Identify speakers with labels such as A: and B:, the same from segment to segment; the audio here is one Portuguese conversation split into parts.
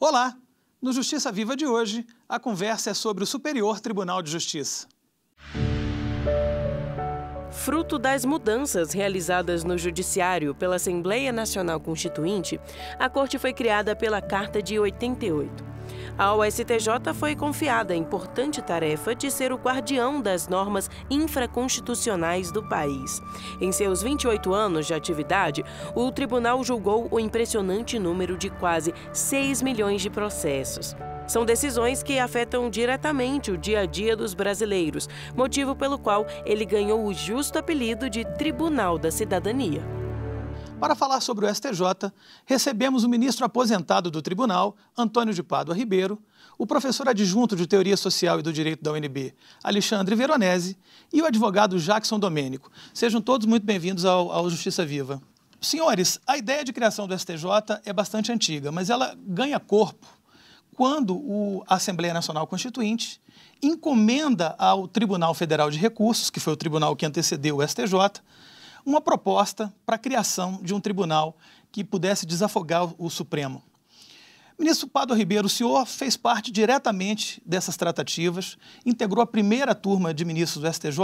A: Olá! No Justiça Viva de hoje, a conversa é sobre o Superior Tribunal de Justiça. Fruto das mudanças realizadas no Judiciário pela Assembleia Nacional Constituinte, a Corte foi criada pela Carta de 88. Ao STJ foi confiada a importante tarefa de ser o
B: guardião das normas infraconstitucionais do país. Em seus 28 anos de atividade, o tribunal julgou o impressionante número de quase 6 milhões de processos. São decisões que afetam diretamente o dia a dia dos brasileiros,
A: motivo pelo qual ele ganhou o justo apelido de Tribunal
B: da Cidadania.
A: Para falar sobre o STJ, recebemos o ministro aposentado do tribunal, Antônio de Pádua Ribeiro, o professor adjunto de Teoria Social e do Direito da UNB, Alexandre Veronese, e o advogado Jackson Domênico. Sejam todos muito bem-vindos ao, ao Justiça Viva. Senhores, a ideia de criação do STJ é bastante antiga, mas ela ganha corpo quando a Assembleia Nacional Constituinte encomenda ao Tribunal Federal de Recursos, que foi o tribunal que antecedeu o STJ, uma proposta para a criação de um tribunal que pudesse desafogar o Supremo. Ministro Pado Ribeiro, o senhor fez parte diretamente dessas tratativas, integrou a primeira turma de ministros do STJ.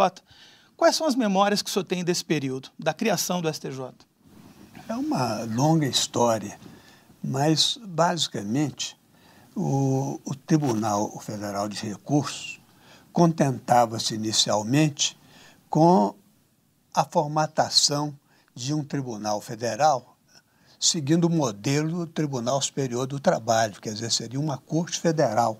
A: Quais são as memórias que o senhor tem desse período, da criação do STJ?
C: É uma longa história, mas basicamente o, o Tribunal Federal de Recursos contentava-se inicialmente com a formatação de um tribunal federal seguindo o modelo do Tribunal Superior do Trabalho, quer dizer, seria uma corte federal.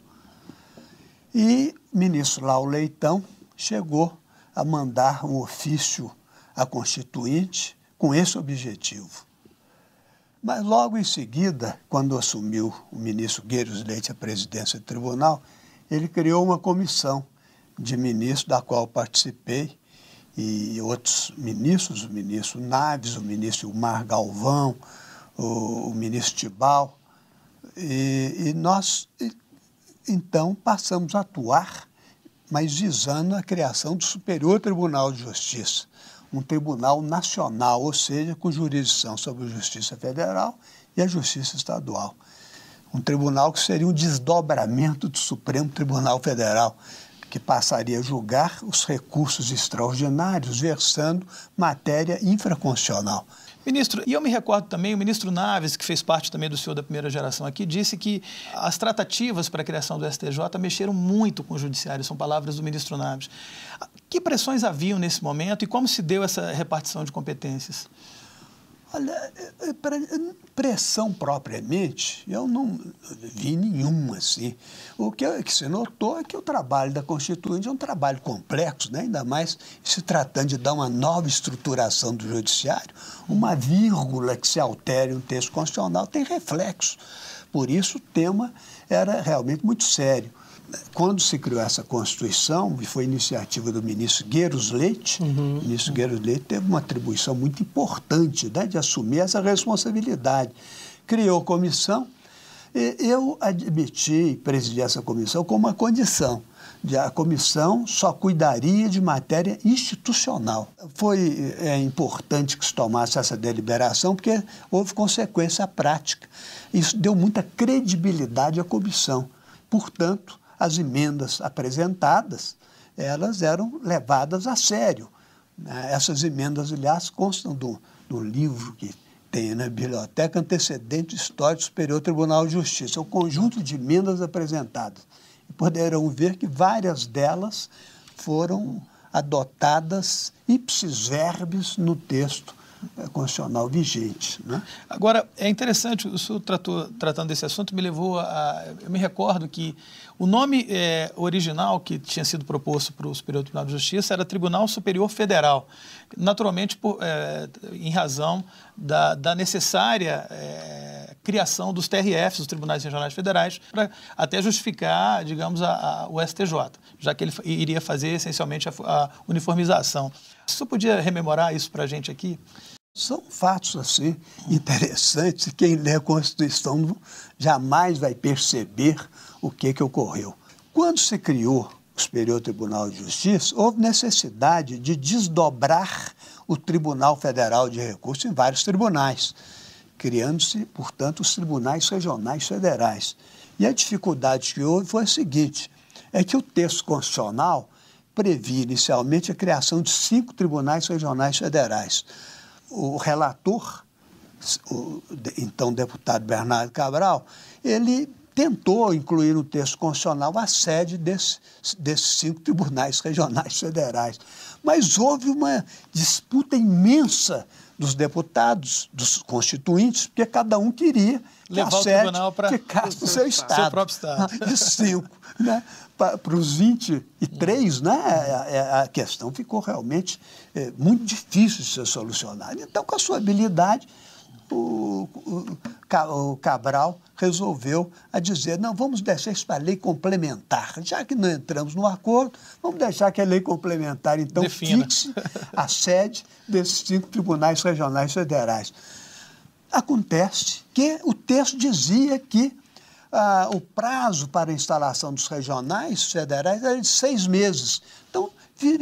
C: E o ministro Lau Leitão chegou a mandar um ofício à Constituinte com esse objetivo. Mas logo em seguida, quando assumiu o ministro Guerreiros Leite a presidência do tribunal, ele criou uma comissão de ministros da qual participei e outros ministros, o ministro Naves, o ministro Mar Galvão, o, o ministro Tibal. E, e nós, então, passamos a atuar, mas visando a criação do Superior Tribunal de Justiça, um tribunal nacional, ou seja, com jurisdição sobre a Justiça Federal e a Justiça Estadual. Um tribunal que seria um desdobramento do Supremo Tribunal Federal, que passaria a julgar os recursos extraordinários versando matéria infraconstitucional.
A: Ministro, e eu me recordo também, o ministro Naves, que fez parte também do senhor da primeira geração aqui, disse que as tratativas para a criação do STJ mexeram muito com o judiciário, são palavras do ministro Naves. Que pressões haviam nesse momento e como se deu essa repartição de competências?
C: Olha, eh, eh, eh, pressão propriamente, eu não vi nenhuma assim. O que, que se notou é que o trabalho da Constituinte é um trabalho complexo, né? ainda mais se tratando de dar uma nova estruturação do judiciário. Uma vírgula que se altere um texto constitucional tem reflexo. Por isso, o tema era realmente muito sério quando se criou essa Constituição, e foi iniciativa do ministro Gueiros Leite, uhum. o ministro Gueiros Leite teve uma atribuição muito importante né, de assumir essa responsabilidade. Criou comissão, e eu admiti presidir essa comissão com uma condição. De a comissão só cuidaria de matéria institucional. Foi é, importante que se tomasse essa deliberação, porque houve consequência prática. Isso deu muita credibilidade à comissão. Portanto, as emendas apresentadas, elas eram levadas a sério. Né? Essas emendas, aliás, constam do, do livro que tem na né, biblioteca Antecedente Histórico Superior Tribunal de Justiça, o um conjunto de emendas apresentadas. E poderão ver que várias delas foram adotadas ipsis verbis no texto eh, constitucional vigente. Né? Agora, é interessante, o senhor tratou, tratando desse assunto, me levou
A: a. Eu me recordo que o nome é, original que tinha sido proposto para o Superior Tribunal de Justiça era Tribunal Superior Federal, naturalmente por, é, em razão da, da necessária é, criação dos TRFs, os Tribunais Regionais Federais, para até justificar, digamos, a, a, o STJ, já que ele iria fazer essencialmente a, a uniformização. Você podia rememorar isso para a gente aqui? São
C: fatos assim interessantes. Quem lê a Constituição jamais vai perceber o que, que ocorreu. Quando se criou o Superior Tribunal de Justiça, houve necessidade de desdobrar o Tribunal Federal de Recursos em vários tribunais, criando-se, portanto, os tribunais regionais federais. E a dificuldade que houve foi a seguinte: é que o texto constitucional previa inicialmente a criação de cinco tribunais regionais federais o relator, o então deputado Bernardo Cabral, ele tentou incluir no texto constitucional a sede desse, desses cinco tribunais regionais federais. Mas houve uma disputa imensa dos deputados, dos constituintes, porque cada um queria que levar a sede ficasse no seu estado. Seu próprio estado. De cinco. né? Para os 23, né? a, é, é, a questão ficou realmente é, muito difícil de ser solucionada. Então, com a sua habilidade, o, o Cabral resolveu a dizer, não, vamos deixar isso para lei complementar. Já que não entramos no acordo, vamos deixar que a lei complementar, então, Defina. fixe a sede desses cinco tribunais regionais federais. Acontece que o texto dizia que ah, o prazo para a instalação dos regionais federais era de seis meses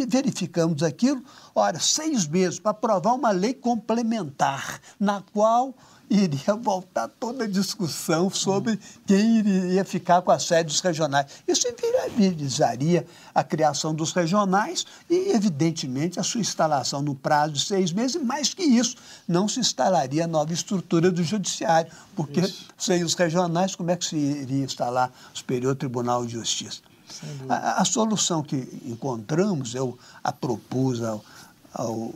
C: verificamos aquilo, olha, seis meses para aprovar uma lei complementar, na qual iria voltar toda a discussão sobre quem iria ficar com as sedes regionais. Isso viabilizaria a criação dos regionais e, evidentemente, a sua instalação no prazo de seis meses, e mais que isso, não se instalaria a nova estrutura do judiciário, porque isso. sem os regionais, como é que se iria instalar o Superior Tribunal de Justiça? A, a, solução que encontramos, eu a propus ao, ao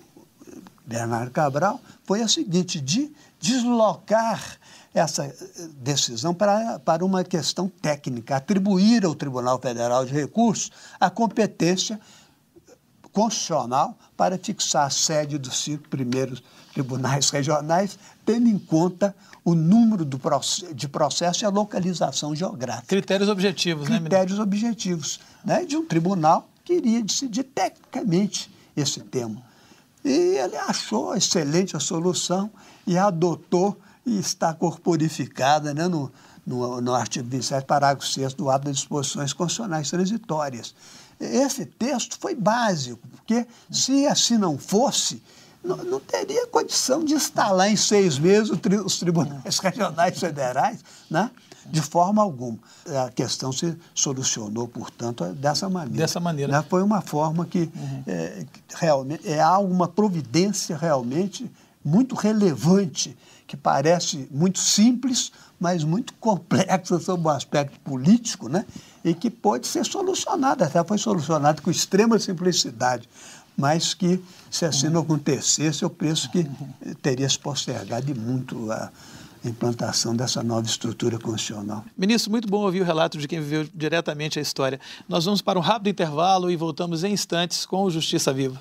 C: Bernardo Cabral, foi a seguinte, de deslocar essa eh, decisão para, para uma questão técnica, atribuir ao Tribunal Federal de Recursos a competência constitucional para fixar a sede dos cinco primeiros tribunais regionais, tendo em conta o número do, de processo e a localização geográfica. Critérios objetivos, Critérios né, Critérios objetivos, né, de um tribunal que iria decidir tecnicamente esse tema. E ele achou excelente a solução e adotou e está corporificada né, no, no, no artigo 27, parágrafo 6 do ato das disposições constitucionais transitórias. Esse texto foi básico, porque se assim não fosse, não, não, teria condição de instalar em seis meses os tribunais regionais federais, né? de forma alguma. A questão se solucionou, portanto, dessa maneira. Dessa maneira. Né? Foi uma forma que, uhum. é, que realmente é alguma providência realmente muito relevante, que parece muito simples, mas muito complexa sob o aspecto político, né? e que pode ser solucionada, até foi solucionada com extrema simplicidade mas que, se assim não acontecesse, eu penso que teria se postergado muito a implantação dessa nova estrutura constitucional.
A: Ministro, muito bom ouvir o relato de quem viveu diretamente a história. Nós vamos para um rápido intervalo e voltamos em instantes com o Justiça Viva.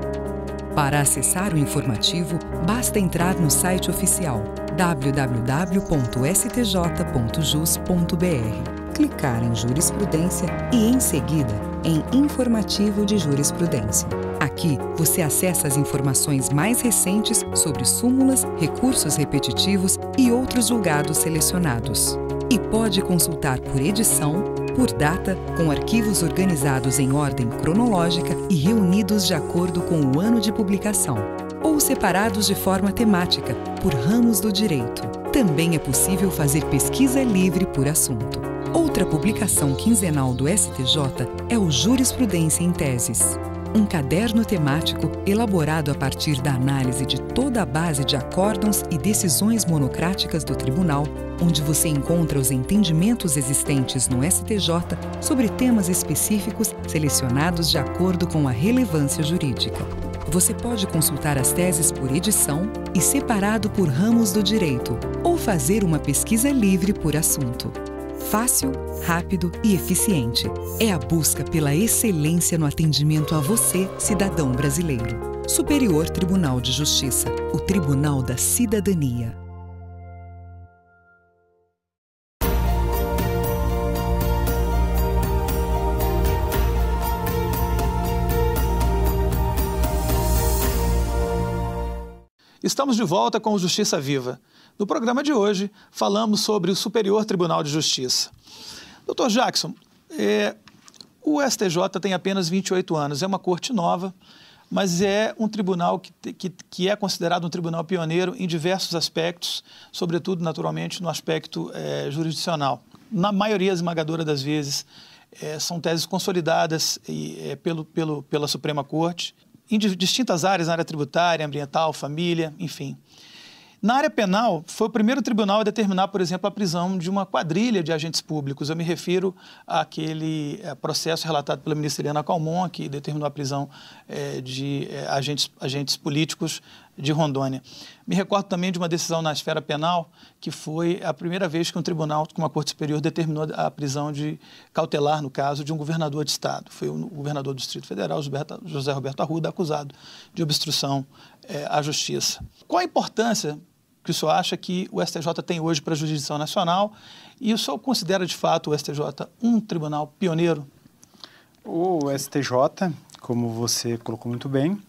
B: para acessar o informativo, basta entrar no site oficial www.stj.jus.br, clicar em Jurisprudência e, em seguida, em Informativo de Jurisprudência. Aqui você acessa as informações mais recentes sobre súmulas, recursos repetitivos e outros julgados selecionados. E pode consultar por edição por data, com arquivos organizados em ordem cronológica e reunidos de acordo com o ano de publicação, ou separados de forma temática, por ramos do direito. Também é possível fazer pesquisa livre por assunto. Outra publicação quinzenal do STJ é o Jurisprudência em Teses um caderno temático elaborado a partir da análise de toda a base de acórdãos e decisões monocráticas do tribunal onde você encontra os entendimentos existentes no STJ sobre temas específicos selecionados de acordo com a relevância jurídica. Você pode consultar as teses por edição e separado por ramos do direito, ou fazer uma pesquisa livre por assunto. Fácil, rápido e eficiente. É a busca pela excelência no atendimento a você, cidadão brasileiro. Superior Tribunal de Justiça, o Tribunal da Cidadania.
A: Estamos de volta com Justiça Viva. No programa de hoje, falamos sobre o Superior Tribunal de Justiça. Doutor Jackson, é, o STJ tem apenas 28 anos, é uma corte nova, mas é um tribunal que, que, que é considerado um tribunal pioneiro em diversos aspectos, sobretudo, naturalmente, no aspecto é, jurisdicional. Na maioria esmagadora das vezes, é, são teses consolidadas e, é, pelo, pelo, pela Suprema Corte em distintas áreas, na área tributária, ambiental, família, enfim. Na área penal, foi o primeiro tribunal a determinar, por exemplo, a prisão de uma quadrilha de agentes públicos. Eu me refiro àquele eh, processo relatado pela ministra Helena Calmon, que determinou a prisão eh, de eh, agentes, agentes políticos de Rondônia. Me recordo também de uma decisão na esfera penal, que foi a primeira vez que um tribunal, que uma corte superior determinou a prisão de cautelar, no caso, de um governador de Estado. Foi o governador do Distrito Federal, José Roberto Arruda, acusado de obstrução é, à justiça. Qual a importância que o senhor acha que o STJ tem hoje para a jurisdição nacional e o senhor considera, de fato, o STJ um tribunal pioneiro?
D: O STJ, como você colocou muito bem,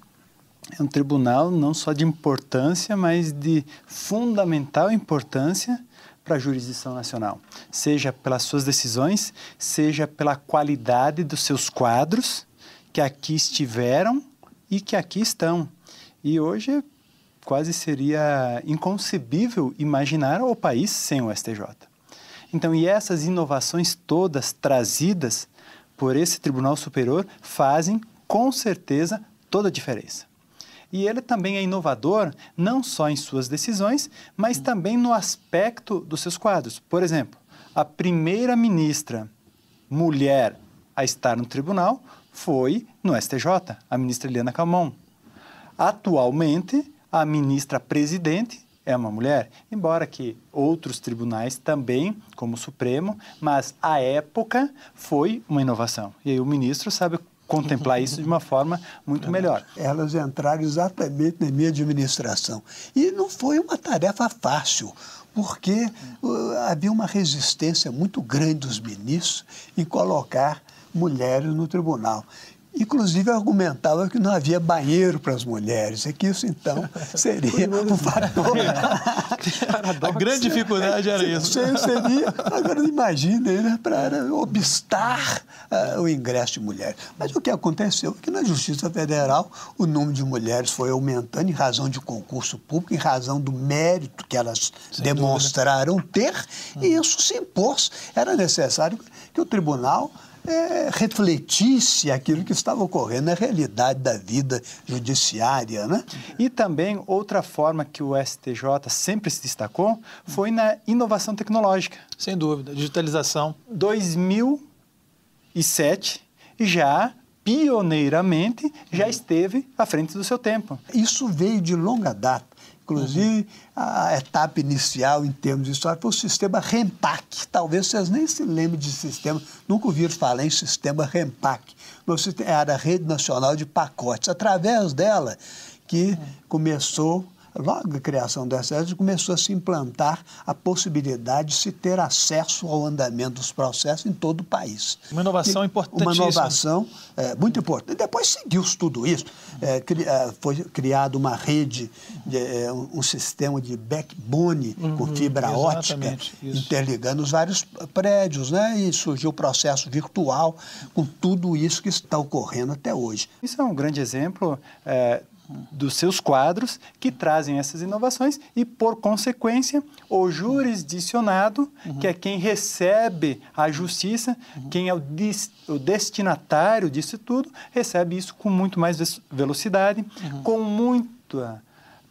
D: é um tribunal não só de importância, mas de fundamental importância para a jurisdição nacional, seja pelas suas decisões, seja pela qualidade dos seus quadros que aqui estiveram e que aqui estão. E hoje é quase seria inconcebível imaginar o país sem o STJ. Então, e essas inovações todas trazidas por esse Tribunal Superior fazem, com certeza, toda a diferença. E ele também é inovador não só em suas decisões, mas hum. também no aspecto dos seus quadros. Por exemplo, a primeira ministra mulher a estar no tribunal foi no STJ, a ministra Helena Calmon. Atualmente, a ministra presidente é uma mulher, embora que outros tribunais também, como o Supremo, mas a época foi uma inovação. E aí o ministro sabe contemplar isso de uma forma
C: muito melhor. Elas entraram exatamente na minha administração. E não foi uma tarefa fácil, porque uh, havia uma resistência muito grande dos ministros em colocar mulheres no tribunal inclusive argumentava que não havia banheiro para as mulheres, e é que isso então seria um fator. É. a grande dificuldade era isso. Seria, agora imagina, né, para obstar uh, o ingresso de mulheres. Mas o que aconteceu é que na Justiça Federal o número de mulheres foi aumentando em razão de concurso público, em razão do mérito que elas Sem demonstraram dúvida. ter, hum. e isso se impôs. Era necessário que o tribunal é, refletisse aquilo que estava ocorrendo na realidade da vida judiciária. Né? E também outra forma que o STJ
D: sempre se destacou foi na inovação tecnológica. Sem dúvida, digitalização. 2007 já pioneiramente
C: já uhum. esteve à frente do seu tempo. Isso veio de longa data Inclusive, a etapa inicial, em termos história foi o sistema REMPAC. Talvez vocês nem se lembrem de sistema, nunca ouviram falar em sistema REMPAC. Era a Rede Nacional de Pacotes. Através dela que começou Logo a criação do STF, começou a se implantar a possibilidade de se ter acesso ao andamento dos processos em todo o país. Uma inovação importante. importantíssima. Uma inovação é, muito importante. Depois seguiu-se tudo isso. É, cri, é, foi criada uma rede, de, é, um sistema de backbone uhum, com fibra ótica, isso. interligando os vários prédios, né? E surgiu o processo virtual com tudo isso que está ocorrendo até hoje. Isso é um
D: grande exemplo é, dos seus quadros que trazem essas inovações e, por consequência, o jurisdicionado, uhum. que é quem recebe a justiça, uhum. quem é o, o, destinatário disso tudo, recebe isso com muito mais velocidade, uhum. com muita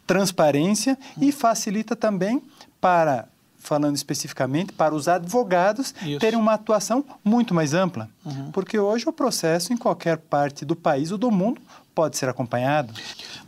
D: transparência e facilita também para falando especificamente para os advogados Isso. terem uma atuação muito mais ampla. Uhum. Porque hoje o processo em qualquer parte do país ou do mundo pode ser acompanhado.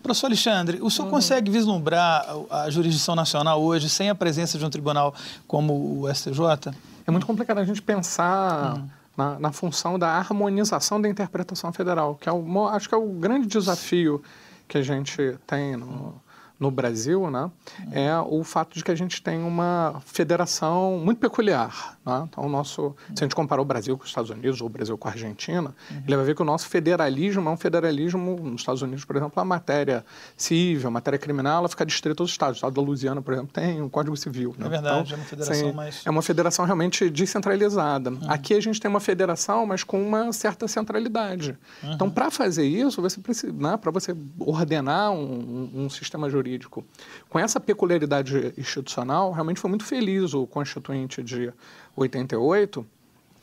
D: Professor
A: Alexandre, o senhor uhum. consegue vislumbrar a jurisdição
E: nacional hoje sem a presença de um tribunal como o STJ? É muito complicado a gente pensar. Uhum. Na, na, função da harmonização da interpretação federal, que é o, acho que é o grande desafio que a gente tem no, no Brasil, né, é o fato de que a gente tem uma federação muito peculiar. Né? Então, o nosso, se a gente comparar o Brasil com os Estados Unidos ou o Brasil com a Argentina, uhum. ele vai ver que o nosso federalismo é um federalismo, nos Estados Unidos, por exemplo, a matéria civil, a matéria criminal, ela fica distrita aos estados. O estado da Louisiana, por exemplo, tem um código civil. Né? É verdade, então, é uma federação assim, mais... É uma federação realmente descentralizada. Uhum. Aqui a gente tem uma federação, mas com uma certa centralidade. Então, uhum. Então, para fazer isso, você precisa, né, para você ordenar um, um, um sistema jurídico jurídico. Com essa peculiaridade institucional, realmente foi muito feliz o Constituinte de 88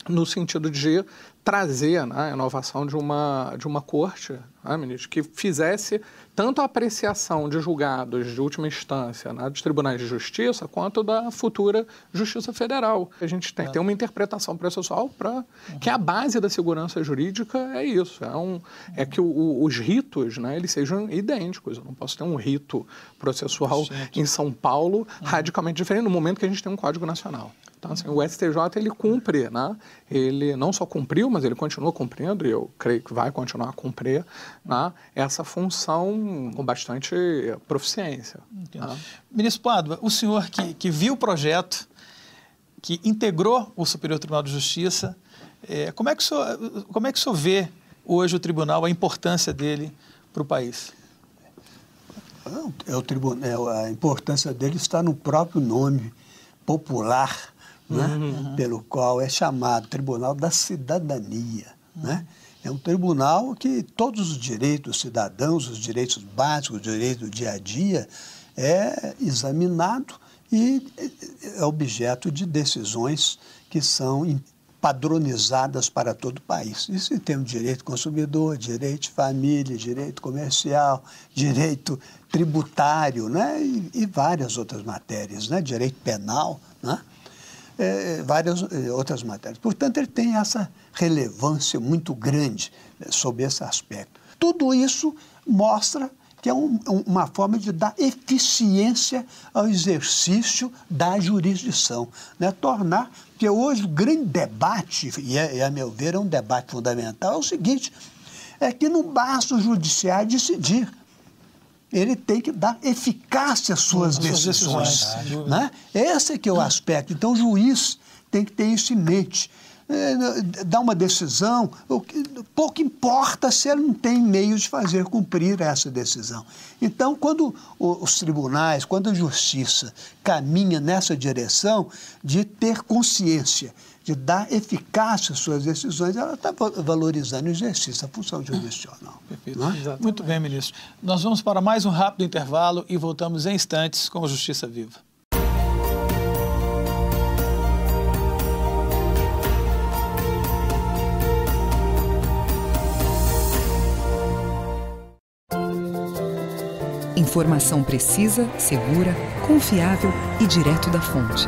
E: no sentido de trazer né, a inovação de uma, de uma corte, né, ministro, que fizesse tanto a apreciação de julgados de última instância né, dos tribunais de justiça, quanto da futura Justiça Federal. A gente tem, tem é. uma interpretação processual para uhum. que a base da segurança jurídica é isso, é, um, é que o, o, os ritos né, eles sejam idênticos. Eu não posso ter um rito processual em São Paulo uhum. radicalmente diferente no momento que a gente tem um Código Nacional. Então, assim, o STJ ele cumpre, né? ele não só cumpriu, mas ele continua cumprindo, e eu creio que vai continuar a cumprir, né? essa função com bastante proficiência. Né?
A: Ministro Pádua, o senhor que, que viu o projeto, que integrou o Superior Tribunal de Justiça, é, como, é que o senhor, como é que o senhor vê hoje o tribunal, a importância dele para o país?
C: É o é tribunal, é, a importância dele está no próprio nome popular né? Uhum. Uhum. pelo qual é chamado Tribunal da Cidadania. Uhum. Né? É um tribunal que todos os direitos cidadãos, os direitos básicos, os direitos do dia a dia, é examinado e é objeto de decisões que são padronizadas para todo o país. Isso em termos de direito consumidor, direito de família, direito comercial, direito tributário né? e, e várias outras matérias, né? direito penal. Né? É, várias é, outras matérias. Portanto, ele tem essa relevância muito grande né, esse aspecto. Tudo isso mostra que é um, uma forma de dar eficiência ao exercício da jurisdição, né? tornar, porque hoje o grande debate, e, é, e a meu ver é um debate fundamental, é o seguinte, é que não basta o judiciário decidir, ele tem que dar eficácia às suas decisões. né? Esse é que é o aspecto. Então, o juiz tem que ter isso em mente. É, dá uma decisão, pouco importa se ele não tem meios de fazer cumprir essa decisão. Então, quando os tribunais, quando a justiça caminha nessa direção de ter consciência de dar eficácia às suas decisões, ela está valorizando o exercício, a função jurisdicional.
A: Perfeito. É? Muito bem, ministro. Nós vamos para mais um rápido intervalo e voltamos em instantes com Justiça Viva.
B: Informação precisa, segura, confiável e direto da fonte.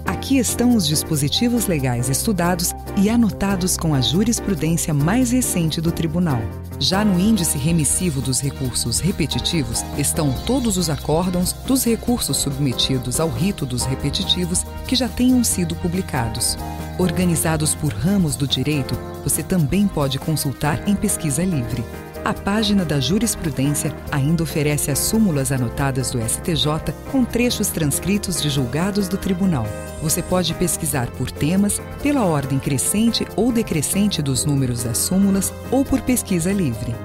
B: Aqui estão os dispositivos legais estudados e anotados com a jurisprudência mais recente do Tribunal. Já no índice remissivo dos recursos repetitivos estão todos os acórdãos dos recursos submetidos ao rito dos repetitivos que já tenham sido publicados. Organizados por ramos do direito, você também pode consultar em pesquisa livre. A página da jurisprudência ainda oferece as súmulas anotadas do STJ com trechos transcritos de julgados do tribunal. Você pode pesquisar por temas, pela ordem crescente ou decrescente dos números das súmulas ou por pesquisa livre.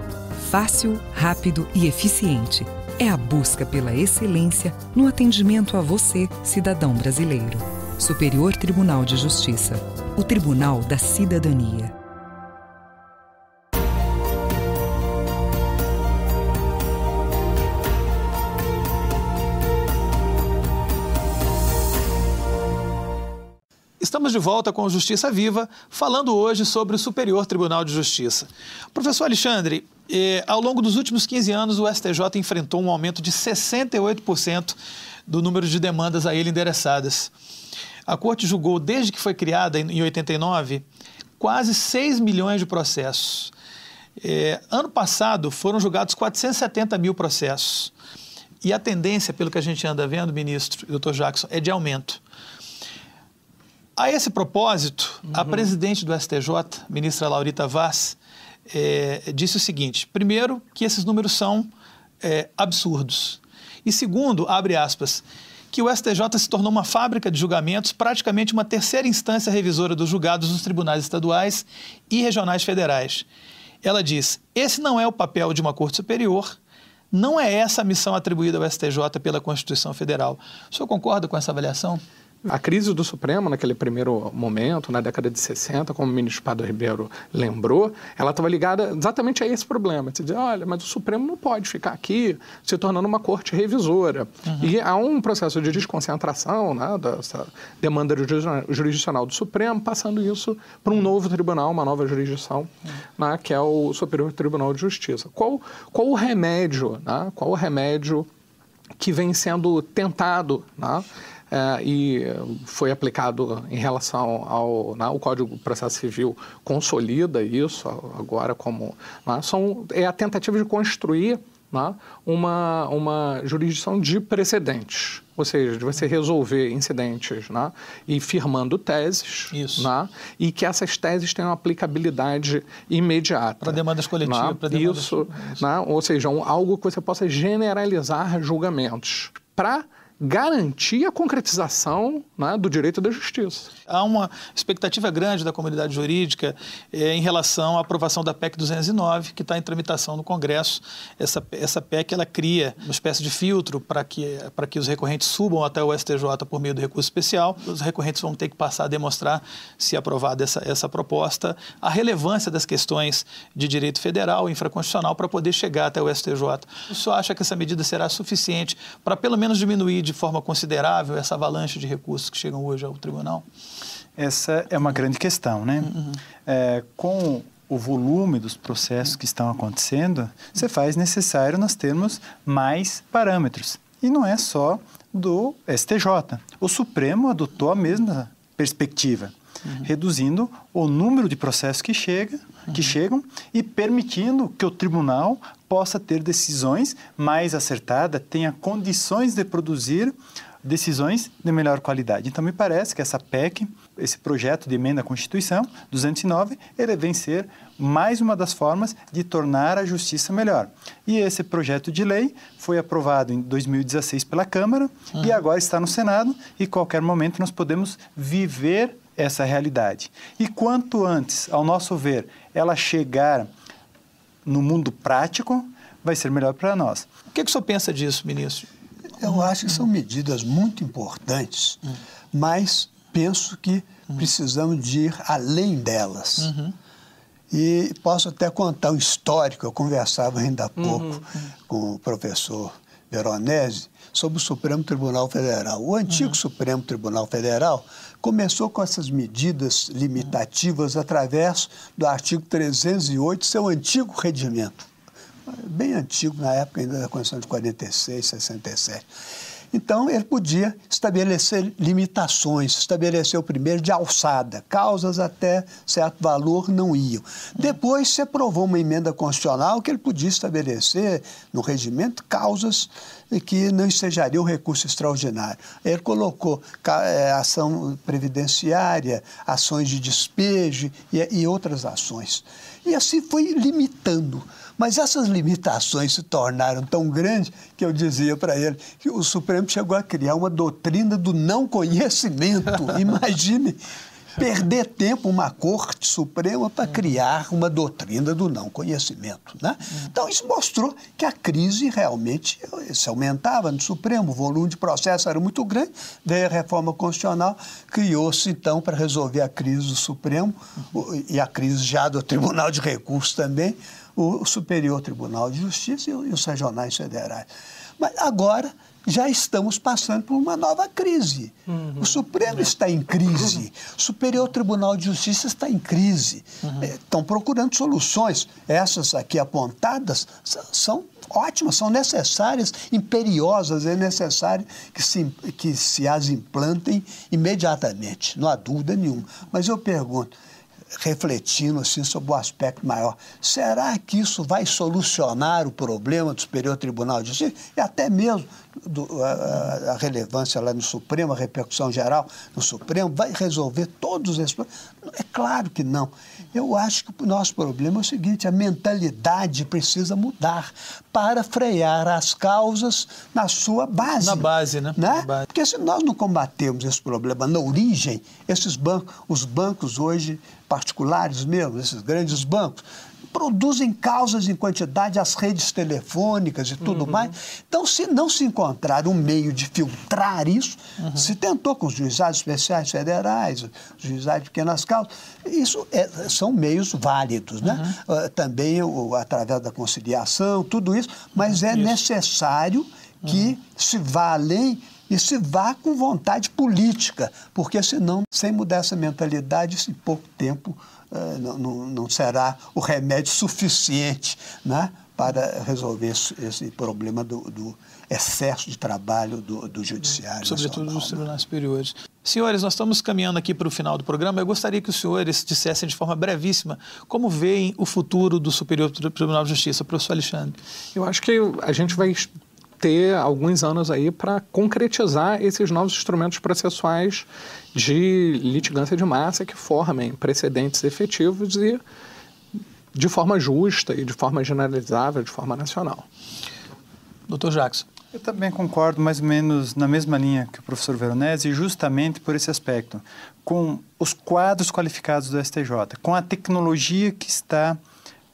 B: Fácil, rápido e eficiente. É a busca pela excelência no atendimento a você, cidadão brasileiro. Superior Tribunal de Justiça. O Tribunal da Cidadania.
A: Estamos de volta com Justiça Viva, falando hoje sobre o Superior Tribunal de Justiça. Professor Alexandre, eh, ao longo dos últimos 15 anos, o STJ enfrentou um aumento de 68% do número de demandas a ele endereçadas. A Corte julgou, desde que foi criada em 89, quase 6 milhões de processos. Eh, ano passado, foram julgados 470 mil processos. E a tendência, pelo que a gente anda vendo, ministro e doutor Jackson, é de aumento. A esse propósito, uhum. a presidente do STJ, ministra Laurita Vaz, é, disse o seguinte: primeiro, que esses números são é, absurdos. E segundo, abre aspas, que o STJ se tornou uma fábrica de julgamentos, praticamente uma terceira instância revisora dos julgados nos tribunais estaduais e regionais federais. Ela diz: esse não é o papel de uma Corte Superior, não é essa a missão atribuída ao STJ pela Constituição Federal. O senhor concorda com essa
E: avaliação? A crise do Supremo, naquele primeiro momento, na década de 60, como o ministro Pado Ribeiro lembrou, ela estava ligada exatamente a esse problema. Você diz, olha, mas o Supremo não pode ficar aqui se tornando uma corte revisora. Uhum. E há um processo de desconcentração né, dessa demanda jurisdicional do Supremo, passando isso para um novo tribunal, uma nova jurisdição, uhum. né, que é o Superior Tribunal de Justiça. Qual, qual o remédio? Né, qual o remédio que vem sendo tentado? Né, é, e eh, foi aplicado em relação ao né, o Código de Processo Civil consolida isso agora como né, são é a tentativa de construir né, uma uma jurisdição de precedentes ou seja, de você resolver incidentes né, e firmando teses né, e que essas teses tenham aplicabilidade imediata. Para demandas coletivas, né? para demandas... Isso, né, ou seja, um, algo que você possa generalizar julgamentos para garantir a concretização né, do direito da justiça. Há uma expectativa grande da comunidade jurídica
A: eh, em relação à aprovação da PEC 209, que está em tramitação no Congresso. Essa, essa PEC ela cria uma espécie de filtro para que, para que os recorrentes subam até o STJ por meio do recurso especial. Os recorrentes vão ter que passar a demonstrar, se aprovada essa, essa proposta, a relevância das questões de direito federal, infraconstitucional, para poder chegar até o STJ. O senhor acha que essa medida será suficiente para, pelo menos, diminuir de forma considerável essa
D: avalanche de recursos que chegam hoje ao tribunal? Essa é uma grande questão, né? Uhum. É, com o volume dos processos que estão acontecendo, você faz necessário nós termos mais parâmetros. E não é só do STJ. O Supremo adotou a mesma perspectiva, uhum. reduzindo o número de processos que, chega, uhum. que chegam e permitindo que o tribunal possa ter decisões mais acertadas, tenha condições de produzir decisões de melhor qualidade. Então, me parece que essa PEC esse projeto de emenda à Constituição, 209, ele é vem ser mais uma das formas de tornar a justiça melhor. E esse projeto de lei foi aprovado em 2016 pela Câmara uhum. e agora está no Senado e qualquer momento nós podemos viver essa realidade. E quanto antes, ao nosso ver, ela chegar no mundo prático, vai ser melhor
C: para nós. O que, é que o senhor pensa disso, ministro? Eu acho que são medidas muito importantes, hum. mas penso que uhum. precisamos de ir além delas. Uhum. E posso até contar um histórico, eu conversava ainda há uhum, pouco uhum. com o professor Veronese sobre o Supremo Tribunal Federal. O antigo uhum. Supremo Tribunal Federal começou com essas medidas limitativas através do artigo 308, seu antigo regimento bem antigo, na época ainda da Constituição de 46, 67. Então, ele podia estabelecer limitações, estabeleceu primeiro de alçada, causas até certo valor não iam. Depois, se aprovou uma emenda constitucional que ele podia estabelecer no regimento causas que não ensejariam recurso extraordinário. Ele colocou é, ação previdenciária, ações de despejo e outras ações. E assim foi limitando. Mas essas limitações se tornaram tão grandes que eu dizia para ele que o Supremo chegou a criar uma doutrina do não conhecimento. Imagine perder tempo uma corte suprema para hum. criar uma doutrina do não conhecimento. Né? Hum. Então, isso mostrou que a crise realmente eh, se aumentava no Supremo, o volume de processo era muito grande, Daí a reforma constitucional, criou-se, então, para resolver a crise do Supremo uhum. e a crise já do Tribunal de Recursos também, o Superior Tribunal de Justiça e os regionais federais. Mas agora já estamos passando por uma nova crise. Uhum. O Supremo uhum. está em crise, o Superior Tribunal de Justiça está em crise. Uhum. É, estão procurando soluções. Essas aqui apontadas são ótimas, são necessárias, imperiosas, é necessário que se, que se as implantem imediatamente, não há dúvida nenhuma. Mas eu pergunto, refletindo assim, sobre o aspecto maior. Será que isso vai solucionar o problema do Superior Tribunal de Justiça e até mesmo do, a, a, relevância lá no Supremo, a repercussão geral no Supremo? Vai resolver todos esses problemas? É claro que não. Eu acho que o nosso problema é o seguinte: a mentalidade precisa mudar para frear as causas na sua base. Na base, né? né? Na base. Porque se nós não combatermos esse problema na origem, esses bancos, os bancos hoje particulares mesmo, esses grandes bancos, produzem causas em quantidade, as redes telefônicas e tudo uhum. mais. Então, se não se encontrar um meio de filtrar isso, uhum. se tentou com os juizados especiais federais, os juizados de pequenas causas, isso é, são meios válidos, né? Uhum. Uh, também o, através da conciliação, tudo isso, mas uhum. é isso. necessário que uhum. se vá além e se vá com vontade política, porque senão, sem mudar essa mentalidade, em pouco tempo uh, não, não, não, será o remédio suficiente né, para resolver esse, esse problema do, do, excesso de trabalho do, do judiciário. Sobretudo dos tribunais superiores.
A: Senhores, nós estamos caminhando aqui para o final do programa. Eu gostaria que os senhores dissessem de forma brevíssima
E: como veem o futuro do Superior Tribunal de Justiça. Professor Alexandre. Eu acho que a gente vai ter alguns anos aí para concretizar esses novos instrumentos processuais de litigância de massa que formem precedentes efetivos e de forma justa e de forma generalizável, de forma nacional.
D: Doutor Jackson. Eu também concordo mais ou menos na mesma linha que o professor Veronese, justamente por esse aspecto, com os quadros qualificados do STJ, com a tecnologia que está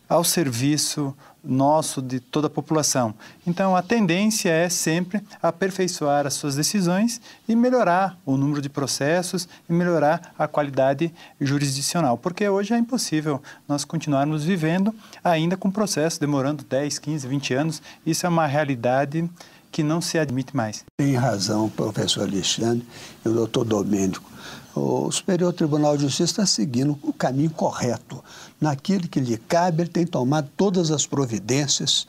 D: ao serviço nosso, de toda a população. Então, a tendência é sempre aperfeiçoar as suas decisões e melhorar o número de processos e melhorar a qualidade jurisdicional, porque hoje é impossível nós continuarmos vivendo ainda com processo demorando 10, 15, 20 anos. Isso é uma realidade que não se admite mais.
C: Tem razão, professor Alexandre e o doutor Domênico. O Superior Tribunal de Justiça está seguindo o caminho correto. Naquilo que lhe cabe, ele tem tomado todas as providências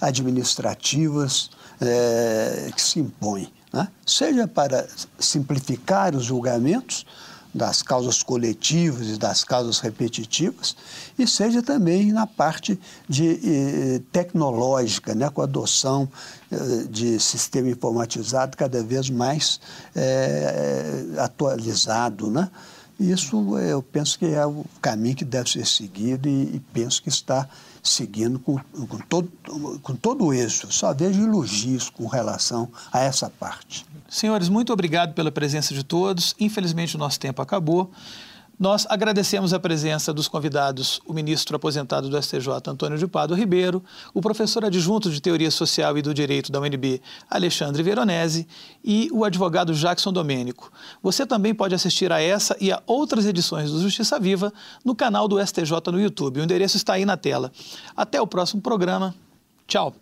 C: administrativas é, que se impõem, né? seja para simplificar os julgamentos, das causas coletivas e das causas repetitivas, e seja também na parte de, eh, eh, tecnológica, né, com a adoção eh, de sistema informatizado cada vez mais eh, atualizado. Né? Isso é, eu penso que é o caminho que deve ser seguido e, e penso que está seguindo com, com, todo, com todo o êxito. Só vejo elogios com relação a essa parte.
A: Senhores, muito obrigado pela presença de todos. Infelizmente, o nosso tempo acabou. Nós agradecemos a presença dos convidados, o ministro aposentado do STJ, Antônio de Pado Ribeiro, o professor adjunto de Teoria Social e do Direito da UNB, Alexandre Veronese, e o advogado Jackson Domênico. Você também pode assistir a essa e a outras edições do Justiça Viva no canal do STJ no YouTube. O endereço está aí na tela. Até o próximo programa. Tchau.